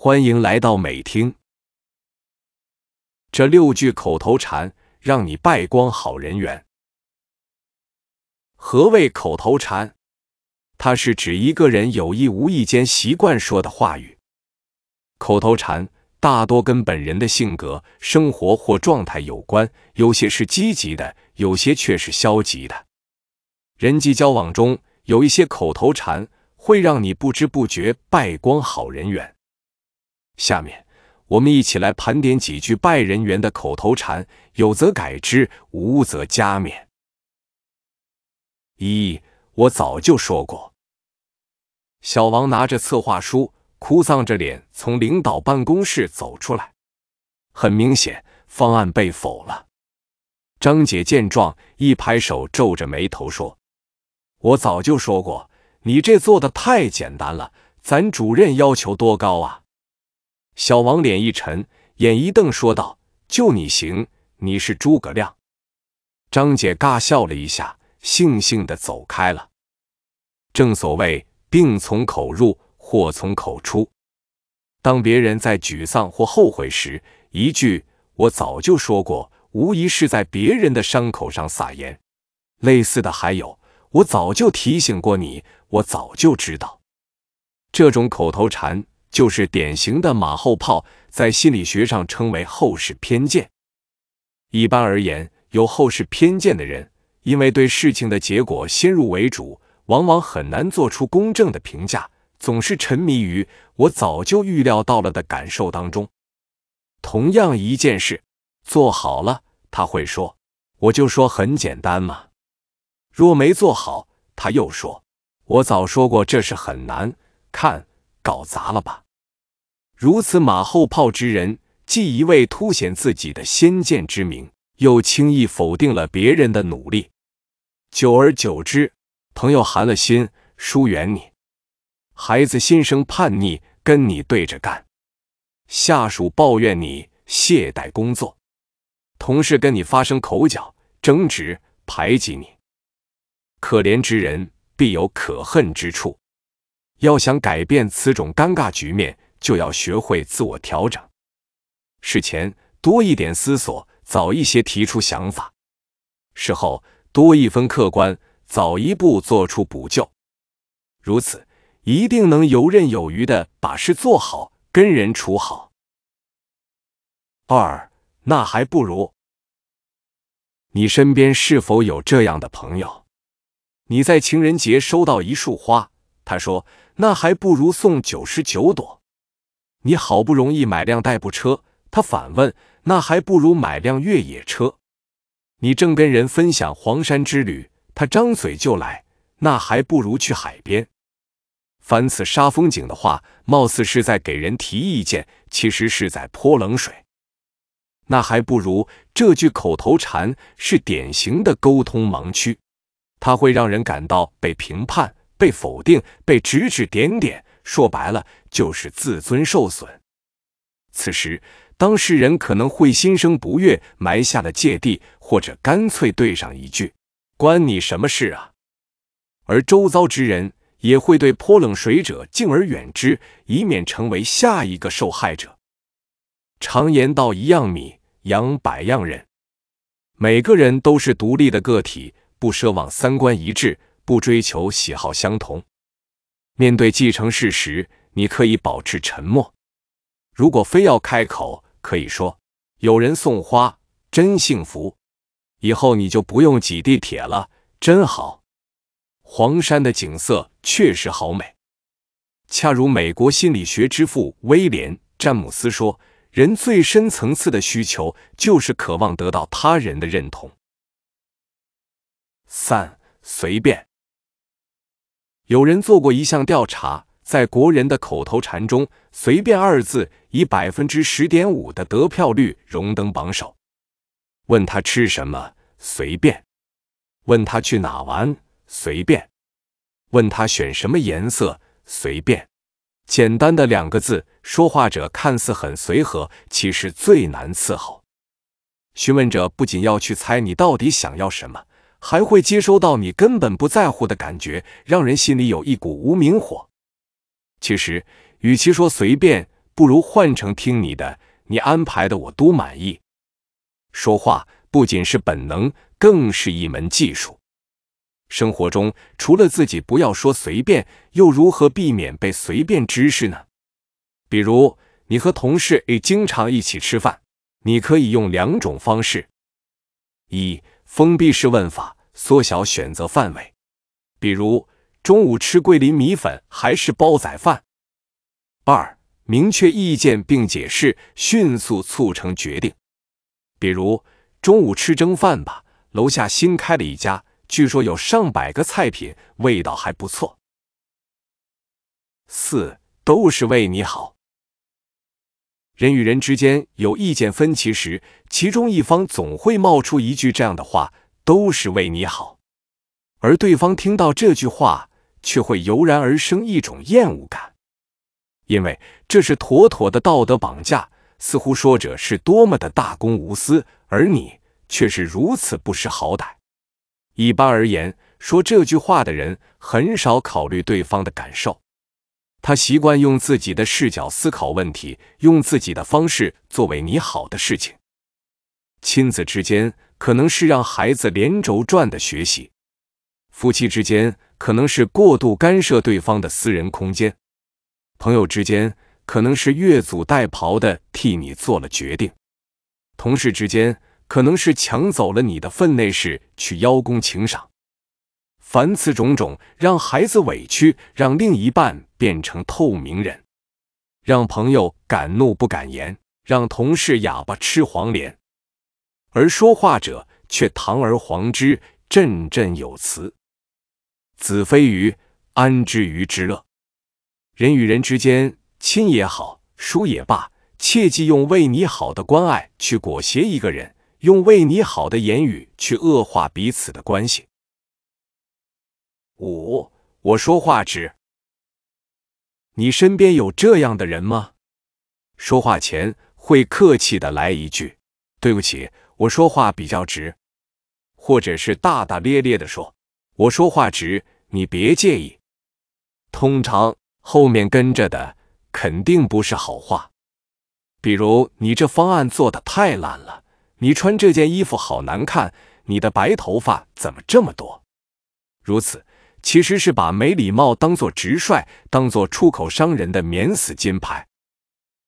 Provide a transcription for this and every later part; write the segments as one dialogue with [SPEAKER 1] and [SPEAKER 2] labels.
[SPEAKER 1] 欢迎来到美听。这六句口头禅让你败光好人缘。何谓口头禅？它是指一个人有意无意间习惯说的话语。口头禅大多跟本人的性格、生活或状态有关，有些是积极的，有些却是消极的。人际交往中，有一些口头禅会让你不知不觉败光好人缘。下面我们一起来盘点几句拜人员的口头禅：“有则改之，无则加勉。”一，我早就说过。小王拿着策划书，哭丧着脸从领导办公室走出来。很明显，方案被否了。张姐见状，一拍手，皱着眉头说：“我早就说过，你这做的太简单了，咱主任要求多高啊！”小王脸一沉，眼一瞪，说道：“就你行，你是诸葛亮。”张姐尬笑了一下，悻悻地走开了。正所谓“病从口入，祸从口出”。当别人在沮丧或后悔时，一句“我早就说过”，无疑是在别人的伤口上撒盐。类似的还有“我早就提醒过你”，“我早就知道”。这种口头禅。就是典型的马后炮，在心理学上称为后世偏见。一般而言，有后世偏见的人，因为对事情的结果先入为主，往往很难做出公正的评价，总是沉迷于“我早就预料到了”的感受当中。同样一件事，做好了他会说：“我就说很简单嘛。”若没做好，他又说：“我早说过这事很难。”看。搞砸了吧！如此马后炮之人，既一味凸显自己的先见之明，又轻易否定了别人的努力。久而久之，朋友寒了心，疏远你；孩子心生叛逆，跟你对着干；下属抱怨你懈怠工作；同事跟你发生口角、争执、排挤你。可怜之人必有可恨之处。要想改变此种尴尬局面，就要学会自我调整。事前多一点思索，早一些提出想法；事后多一分客观，早一步做出补救。如此，一定能游刃有余地把事做好，跟人处好。二，那还不如你身边是否有这样的朋友？你在情人节收到一束花？他说：“那还不如送九十九朵。”你好不容易买辆代步车，他反问：“那还不如买辆越野车。”你正跟人分享黄山之旅，他张嘴就来：“那还不如去海边。”凡此杀风景的话，貌似是在给人提意见，其实是在泼冷水。那还不如这句口头禅是典型的沟通盲区，它会让人感到被评判。被否定，被指指点点，说白了就是自尊受损。此时，当事人可能会心生不悦，埋下了芥蒂，或者干脆对上一句“关你什么事啊？”而周遭之人也会对泼冷水者敬而远之，以免成为下一个受害者。常言道：“一样米养百样人。”每个人都是独立的个体，不奢望三观一致。不追求喜好相同，面对继承事实，你可以保持沉默。如果非要开口，可以说：“有人送花，真幸福。”以后你就不用挤地铁了，真好。黄山的景色确实好美。恰如美国心理学之父威廉·詹姆斯说：“人最深层次的需求就是渴望得到他人的认同。”三，随便。有人做过一项调查，在国人的口头禅中，“随便”二字以百分之十点五的得票率荣登榜首。问他吃什么，随便；问他去哪玩，随便；问他选什么颜色，随便。简单的两个字，说话者看似很随和，其实最难伺候。询问者不仅要去猜你到底想要什么。还会接收到你根本不在乎的感觉，让人心里有一股无名火。其实，与其说随便，不如换成听你的，你安排的我都满意。说话不仅是本能，更是一门技术。生活中，除了自己不要说随便，又如何避免被随便知识呢？比如，你和同事经常一起吃饭，你可以用两种方式：一。封闭式问法缩小选择范围，比如中午吃桂林米粉还是煲仔饭？二明确意见并解释，迅速促成决定，比如中午吃蒸饭吧，楼下新开了一家，据说有上百个菜品，味道还不错。四都是为你好。人与人之间有意见分歧时，其中一方总会冒出一句这样的话：“都是为你好。”而对方听到这句话，却会油然而生一种厌恶感，因为这是妥妥的道德绑架。似乎说者是多么的大公无私，而你却是如此不识好歹。一般而言，说这句话的人很少考虑对方的感受。他习惯用自己的视角思考问题，用自己的方式作为你好的事情。亲子之间可能是让孩子连轴转的学习，夫妻之间可能是过度干涉对方的私人空间，朋友之间可能是越俎代庖的替你做了决定，同事之间可能是抢走了你的分内事去邀功请赏。凡此种种，让孩子委屈，让另一半。变成透明人，让朋友敢怒不敢言，让同事哑巴吃黄连，而说话者却堂而皇之，振振有词。子非鱼，安知鱼之乐？人与人之间，亲也好，疏也罢，切忌用为你好的关爱去裹挟一个人，用为你好的言语去恶化彼此的关系。五，我说话直。你身边有这样的人吗？说话前会客气的来一句“对不起，我说话比较直”，或者是大大咧咧的说“我说话直，你别介意”。通常后面跟着的肯定不是好话，比如“你这方案做的太烂了”，“你穿这件衣服好难看”，“你的白头发怎么这么多”，如此。其实是把没礼貌当做直率，当做出口伤人的免死金牌。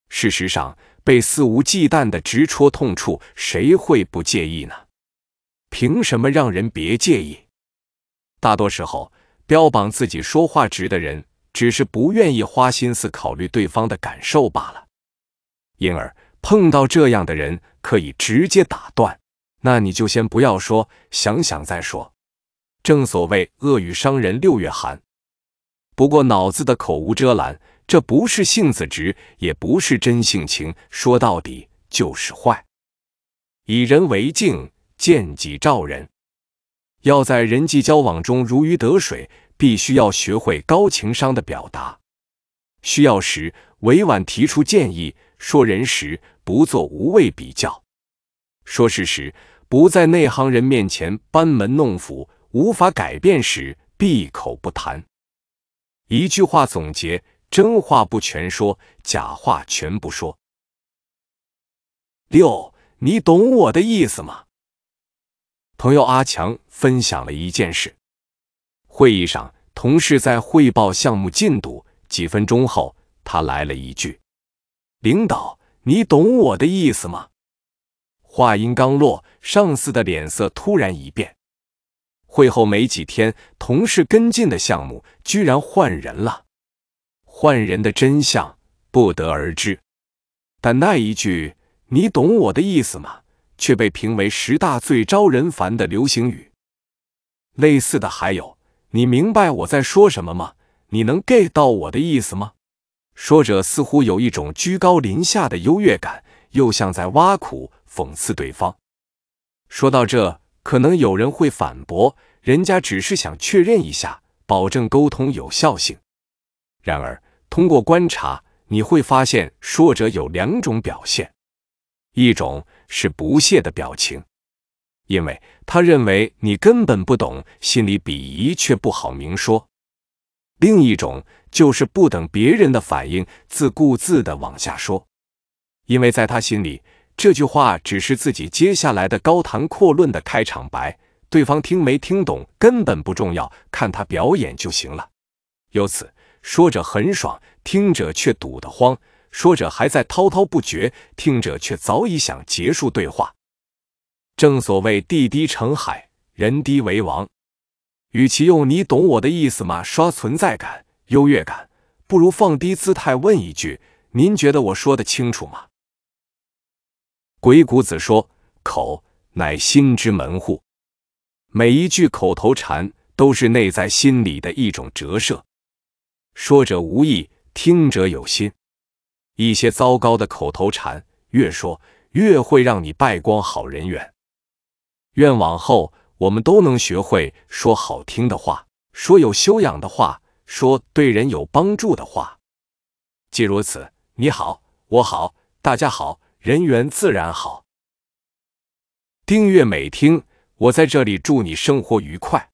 [SPEAKER 1] 事实上，被肆无忌惮的直戳痛处，谁会不介意呢？凭什么让人别介意？大多时候，标榜自己说话直的人，只是不愿意花心思考虑对方的感受罢了。因而，碰到这样的人，可以直接打断。那你就先不要说，想想再说。正所谓恶语伤人六月寒，不过脑子的口无遮拦，这不是性子直，也不是真性情，说到底就是坏。以人为镜，见己照人，要在人际交往中如鱼得水，必须要学会高情商的表达。需要时委婉提出建议，说人时不做无谓比较，说事时不在内行人面前班门弄斧。无法改变时，闭口不谈。一句话总结：真话不全说，假话全不说。六，你懂我的意思吗？朋友阿强分享了一件事：会议上，同事在汇报项目进度，几分钟后，他来了一句：“领导，你懂我的意思吗？”话音刚落，上司的脸色突然一变。会后没几天，同事跟进的项目居然换人了。换人的真相不得而知，但那一句“你懂我的意思吗”却被评为十大最招人烦的流行语。类似的还有“你明白我在说什么吗？你能 get 到我的意思吗？”说者似乎有一种居高临下的优越感，又像在挖苦讽刺对方。说到这。可能有人会反驳，人家只是想确认一下，保证沟通有效性。然而，通过观察你会发现，说者有两种表现：一种是不屑的表情，因为他认为你根本不懂，心里鄙夷却不好明说；另一种就是不等别人的反应，自顾自地往下说，因为在他心里。这句话只是自己接下来的高谈阔论的开场白，对方听没听懂根本不重要，看他表演就行了。由此，说着很爽，听者却堵得慌；说着还在滔滔不绝，听者却早已想结束对话。正所谓地低成海，人低为王。与其用“你懂我的意思吗”刷存在感、优越感，不如放低姿态问一句：“您觉得我说的清楚吗？”鬼谷子说：“口乃心之门户，每一句口头禅都是内在心理的一种折射。说者无意，听者有心。一些糟糕的口头禅，越说越会让你败光好人缘。愿往后我们都能学会说好听的话，说有修养的话，说对人有帮助的话。既如此，你好，我好，大家好。”人缘自然好，订阅美听，我在这里祝你生活愉快。